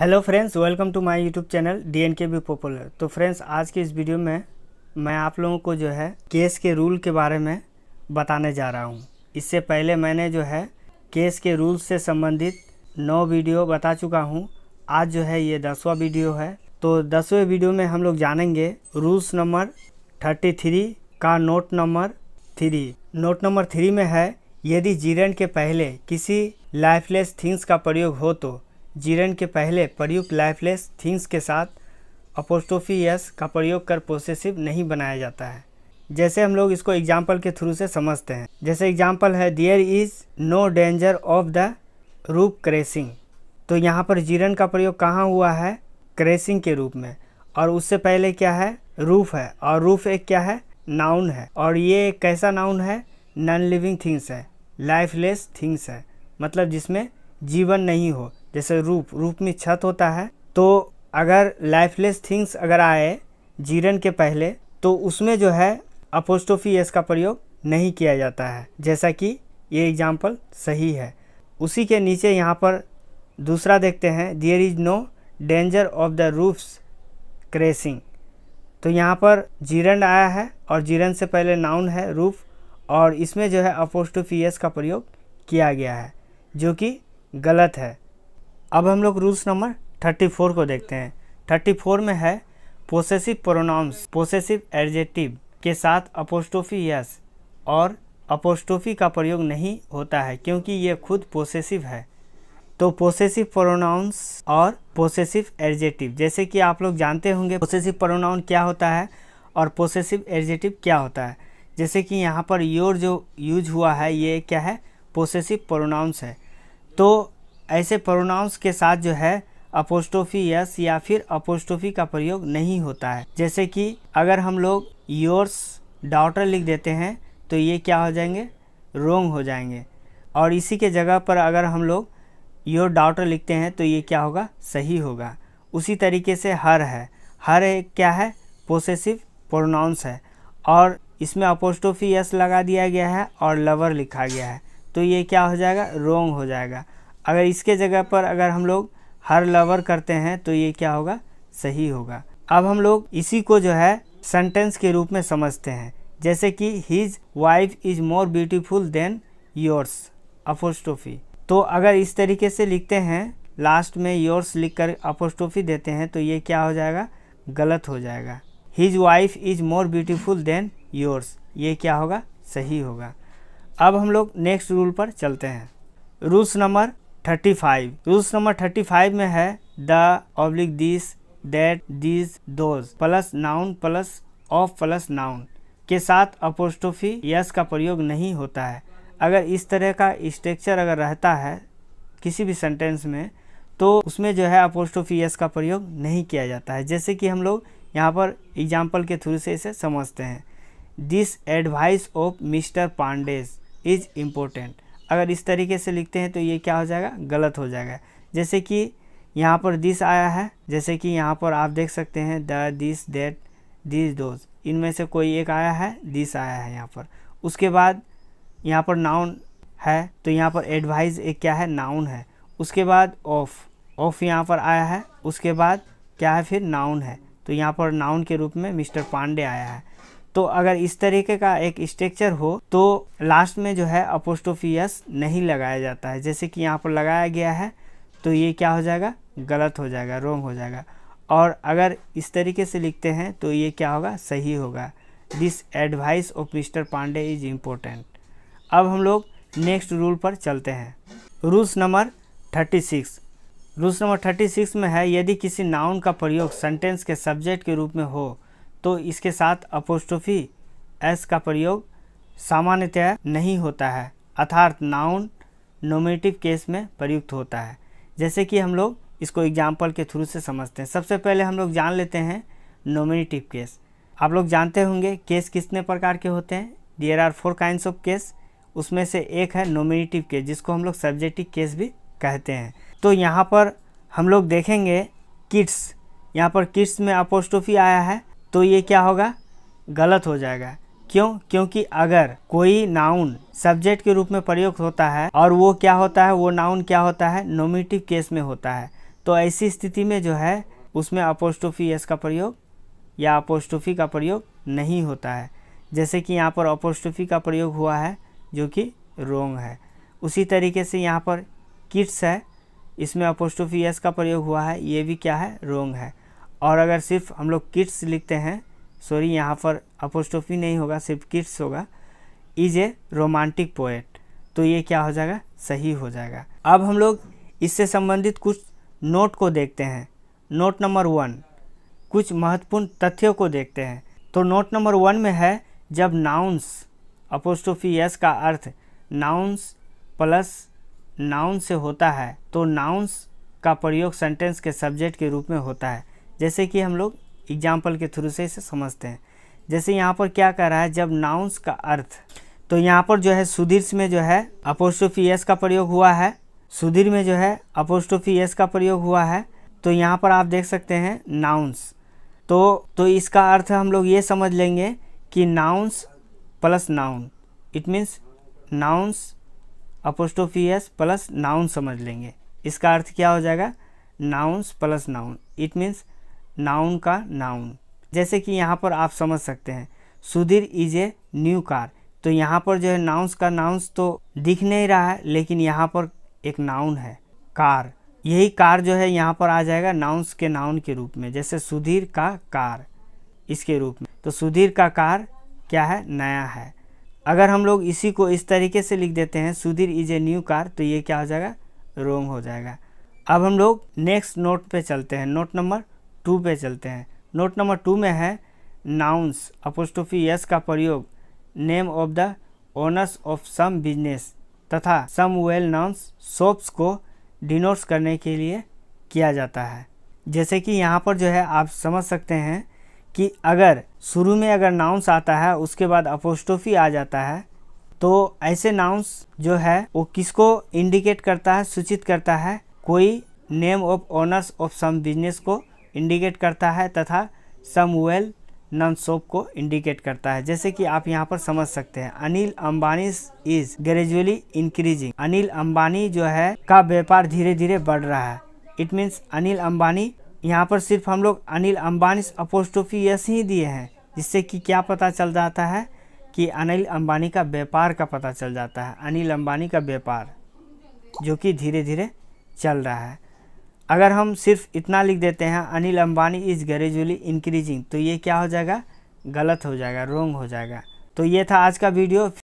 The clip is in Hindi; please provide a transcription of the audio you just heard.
hello friends welcome to my YouTube channel D N K B popular तो फ्रेंड्स आज की इस वीडियो में मैं आप लोगों को जो है केस के रूल के बारे में बताने जा रहा हूँ इससे पहले मैंने जो है केस के रूल से संबंधित नौ वीडियो बता चुका हूँ आज जो है ये दसवा वीडियो है तो दसवें वीडियो में हम लोग जानेंगे रूल्स नंबर थर्टी थ्री का note number three note number three में है यदि जीरण के पहले किसी लाइफलेस थिंग्स का प्रयोग हो तो जीरन के पहले प्रयुक्त लाइफलेस थिंग्स के साथ अपोस्टोफी यस का प्रयोग कर पोसेसिव नहीं बनाया जाता है जैसे हम लोग इसको एग्जाम्पल के थ्रू से समझते हैं जैसे एग्जाम्पल है there is no danger of the roof crashing तो यहाँ पर जीरन का प्रयोग कहाँ हुआ है क्रेसिंग के रूप में और उससे पहले क्या है रूफ है और रूफ एक क्या है नाउन है और ये कैसा नाउन है नॉन लिविंग थिंग्स है लाइफलेस थिंग्स है मतलब जिसमें जीवन नहीं हो जैसे रूप रूप में छत होता है तो अगर लाइफलेस थिंग्स अगर आए जीरन के पहले तो उसमें जो है अपोस्टोफी एस का प्रयोग नहीं किया जाता है जैसा कि ये एग्जाम्पल सही है उसी के नीचे यहाँ पर दूसरा देखते हैं there is no danger of the roofs crashing तो यहाँ पर जीरन आया है और जीरन से पहले नाउन है रूफ और इसमें जो है अपोस्टोफी एस का प्रयोग किया गया है जो कि गलत है अब हम लोग रूल्स नंबर थर्टी फोर को देखते हैं थर्टी फोर में है पोसेसिव प्रोनाउंस पोसेसिव एडजेक्टिव के साथ अपोस्टोफी यस और अपोस्टोफी का प्रयोग नहीं होता है क्योंकि ये खुद पोसेसिव है तो पोसेसिव प्रोनाउंस और पोसेसिव एडजेक्टिव जैसे कि आप लोग जानते होंगे पोसेसिव प्रोनाउन क्या होता है और पोसेसिव एडजेक्टिव क्या होता है जैसे कि यहाँ पर योर जो यूज हुआ है ये क्या है पोसेसिव प्रोनाउंस है तो ऐसे प्रोनाउंस के साथ जो है अपोस्टोफी यस या फिर अपोस्टोफी का प्रयोग नहीं होता है जैसे कि अगर हम लोग योर्स डॉटर लिख देते हैं तो ये क्या हो जाएंगे रोंग हो जाएंगे और इसी के जगह पर अगर हम लोग योर डॉटर लिखते हैं तो ये क्या होगा सही होगा उसी तरीके से हर है हर एक क्या है पोसेसिव प्रोनाउंस है और इसमें अपोस्टोफी यस लगा दिया गया है और लवर लिखा गया है तो ये क्या हो जाएगा रोंग हो जाएगा अगर इसके जगह पर अगर हम लोग हर लवर करते हैं तो ये क्या होगा सही होगा अब हम लोग इसी को जो है सेंटेंस के रूप में समझते हैं जैसे कि his wife is more beautiful than yours apostrophe तो अगर इस तरीके से लिखते हैं लास्ट में योर्स लिख कर अपोस्टोफी देते हैं तो ये क्या हो जाएगा गलत हो जाएगा his wife is more beautiful than yours ये क्या होगा सही होगा अब हम लोग नेक्स्ट रूल पर चलते हैं rules number thirty five rules number thirty five में है the oblique this that this those plus noun plus of plus noun के साथ अपोस्टोफी यस का प्रयोग नहीं होता है अगर इस तरह का स्ट्रक्चर अगर रहता है किसी भी सेंटेंस में तो उसमें जो है अपोस्टोफी यस का प्रयोग नहीं किया जाता है जैसे कि हम लोग यहाँ पर एग्जाम्पल के थ्रू से इसे समझते हैं this advice of mister Pandey's is important अगर इस तरीके से लिखते हैं तो ये क्या हो जाएगा गलत हो जाएगा जैसे कि यहाँ पर दिस आया है जैसे कि यहाँ पर आप देख सकते हैं the this that this those इनमें से कोई एक आया है दिस आया है यहाँ पर उसके बाद यहाँ पर नाउन है तो यहाँ पर एडवाइज़ एक क्या है नाउन है उसके बाद ऑफ ऑफ यहाँ पर आया है उसके बाद क्या है फिर नाउन है तो यहाँ पर नाउन के रूप में मिस्टर पांडे आया है तो अगर इस तरीके का एक स्ट्रक्चर हो तो लास्ट में जो है अपोस्टोफियस नहीं लगाया जाता है जैसे कि यहाँ पर लगाया गया है तो ये क्या हो जाएगा गलत हो जाएगा रोंग हो जाएगा और अगर इस तरीके से लिखते हैं तो ये क्या होगा सही होगा this advice of mister Pandey is important अब हम लोग नेक्स्ट रूल पर चलते हैं rules number thirty six rules number thirty six में है यदि किसी नाउन का प्रयोग सेंटेंस के सब्जेक्ट के रूप में हो तो इसके साथ अपोस्टोफी एस का प्रयोग सामान्यतया नहीं होता है अर्थात नाउन नोमेटिव केस में प्रयुक्त होता है जैसे कि हम लोग इसको एग्जाम्पल के थ्रू से समझते हैं सबसे पहले हम लोग जान लेते हैं नोमिनेटिव केस आप लोग जानते होंगे केस कितने प्रकार के होते हैं there are four kinds of case उसमें से एक है नोमिनेटिव केस जिसको हम लोग सब्जेक्टिव केस भी कहते हैं तो यहाँ पर हम लोग देखेंगे किड्स यहाँ पर किड्स में अपोस्टोफी आया है तो ये क्या होगा गलत हो जाएगा क्यों क्योंकि अगर कोई नाउन सब्जेक्ट के रूप में प्रयुक्त होता है और वो क्या होता है वो नाउन क्या होता है नोमिटिव केस में होता है तो ऐसी स्थिति में जो है उसमें अपोस्टोफी एस का प्रयोग या अपोस्टोफी का प्रयोग नहीं होता है जैसे कि यहाँ पर अपोस्टोफी का प्रयोग हुआ है जो कि रोंग है उसी तरीके से यहाँ पर किट्स है इसमें अपोस्टोफी एस का प्रयोग हुआ है ये भी क्या है रोंग है और अगर सिर्फ हम लोग किट्स लिखते हैं सॉरी यहाँ पर अपोस्टोफी नहीं होगा सिर्फ किट्स होगा इज़ ए रोमांटिक पोएट तो ये क्या हो जाएगा सही हो जाएगा अब हम लोग इससे संबंधित कुछ नोट को देखते हैं नोट नंबर वन कुछ महत्वपूर्ण तथ्यों को देखते हैं तो नोट नंबर वन में है जब नाउंस अपोस्टोफी यस का अर्थ नाउंस प्लस नाउन से होता है तो नाउंस का प्रयोग सेंटेंस के सब्जेक्ट के रूप में होता है जैसे कि हम लोग एग्जाम्पल के थ्रू से इसे समझते हैं जैसे यहाँ पर क्या कह रहा है जब नाउंस का अर्थ तो यहाँ पर जो है सुधीर्स में जो है अपोस्टोफी एस का प्रयोग हुआ है सुधीर में जो है अपोस्टोफी एस का प्रयोग हुआ है तो यहाँ पर आप देख सकते हैं नाउंस तो तो इसका अर्थ हम लोग ये समझ लेंगे कि nouns plus noun it means nouns apostrophe S plus noun समझ लेंगे इसका अर्थ क्या हो जाएगा nouns plus noun it means noun का नाउन जैसे कि यहाँ पर आप समझ सकते हैं Sudhir is a new car तो यहाँ पर जो है नाउन्स का नाउन्स तो दिख नहीं रहा है लेकिन यहाँ पर एक नाउन है कार यही कार जो है यहाँ पर आ जाएगा नाउन्स के नाउन के रूप में जैसे सुधीर का कार इसके रूप में तो सुधीर का कार क्या है नया है अगर हम लोग इसी को इस तरीके से लिख देते हैं Sudhir is a new car तो ये क्या हो जाएगा रोंग हो जाएगा अब हम लोग नेक्स्ट नोट पे चलते हैं नोट नंबर टू पे चलते हैं नोट नंबर टू में है नाउंस अपोस्टोफी यस का प्रयोग name of the owners of some business तथा सम वेल नाउंस शॉप्स को डिनोट्स करने के लिए किया जाता है जैसे कि यहाँ पर जो है आप समझ सकते हैं कि अगर शुरू में अगर नाउंस आता है उसके बाद अपोस्टोफी आ जाता है तो ऐसे नाउंस जो है वो किसको इंडिकेट करता है सूचित करता है कोई name of owners of some business को इंडिकेट करता है तथा समवेल नन सोप को इंडिकेट करता है जैसे कि आप यहाँ पर समझ सकते हैं Anil Ambani is gradually increasing Anil Ambani जो है का व्यापार धीरे धीरे बढ़ रहा है इट मीन्स अनिल अंबानी यहाँ पर सिर्फ हम लोग अनिल अम्बानी अपोस्टोफी यस ही दिए हैं जिससे कि क्या पता चल जाता है कि अनिल अंबानी का व्यापार का पता चल जाता है अनिल अंबानी का व्यापार जो कि धीरे धीरे चल रहा है अगर हम सिर्फ इतना लिख देते हैं Anil Ambani is gradually increasing तो ये क्या हो जाएगा गलत हो जाएगा रोंग हो जाएगा तो ये था आज का वीडियो